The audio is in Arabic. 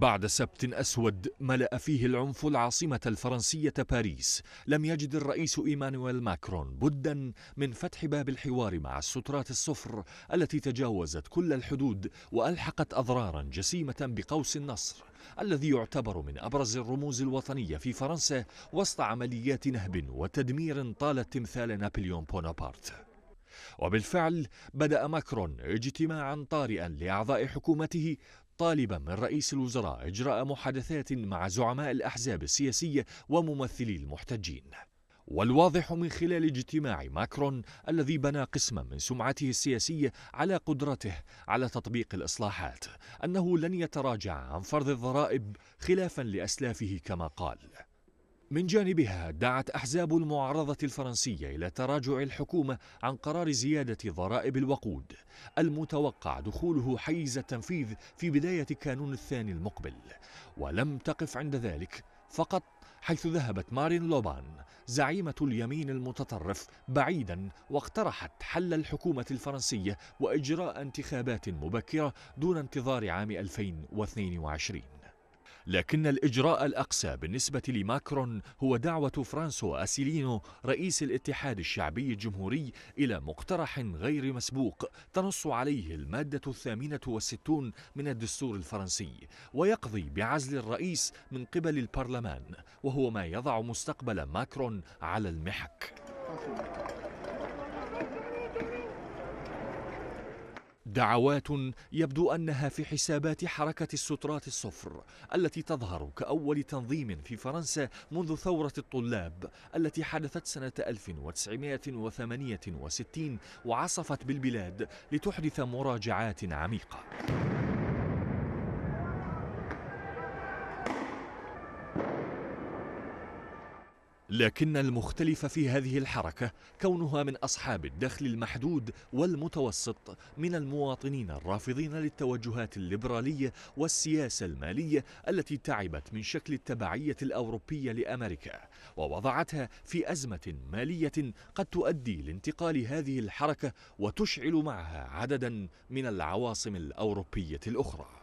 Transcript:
بعد سبت أسود ملأ فيه العنف العاصمة الفرنسية باريس لم يجد الرئيس إيمانويل ماكرون بدا من فتح باب الحوار مع السترات الصفر التي تجاوزت كل الحدود وألحقت أضرارا جسيمة بقوس النصر الذي يعتبر من أبرز الرموز الوطنية في فرنسا وسط عمليات نهب وتدمير طالت تمثال نابليون بونابرت وبالفعل بدأ ماكرون اجتماعا طارئا لأعضاء حكومته طالبا من رئيس الوزراء إجراء محادثات مع زعماء الأحزاب السياسية وممثلي المحتجين والواضح من خلال اجتماع ماكرون الذي بنى قسما من سمعته السياسيه على قدرته على تطبيق الاصلاحات انه لن يتراجع عن فرض الضرائب خلافا لاسلافه كما قال من جانبها دعت أحزاب المعارضة الفرنسية إلى تراجع الحكومة عن قرار زيادة ضرائب الوقود المتوقع دخوله حيز التنفيذ في بداية كانون الثاني المقبل ولم تقف عند ذلك فقط حيث ذهبت مارين لوبان زعيمة اليمين المتطرف بعيدا واقترحت حل الحكومة الفرنسية وإجراء انتخابات مبكرة دون انتظار عام 2022 لكن الإجراء الأقسى بالنسبة لماكرون هو دعوة فرانسو أسيلينو رئيس الاتحاد الشعبي الجمهوري إلى مقترح غير مسبوق تنص عليه المادة الثامنة والستون من الدستور الفرنسي ويقضي بعزل الرئيس من قبل البرلمان وهو ما يضع مستقبل ماكرون على المحك دعوات يبدو انها في حسابات حركه السترات الصفر التي تظهر كاول تنظيم في فرنسا منذ ثوره الطلاب التي حدثت سنه 1968 وعصفت بالبلاد لتحدث مراجعات عميقه لكن المختلف في هذه الحركة كونها من أصحاب الدخل المحدود والمتوسط من المواطنين الرافضين للتوجهات الليبرالية والسياسة المالية التي تعبت من شكل التبعية الأوروبية لأمريكا ووضعتها في أزمة مالية قد تؤدي لانتقال هذه الحركة وتشعل معها عددا من العواصم الأوروبية الأخرى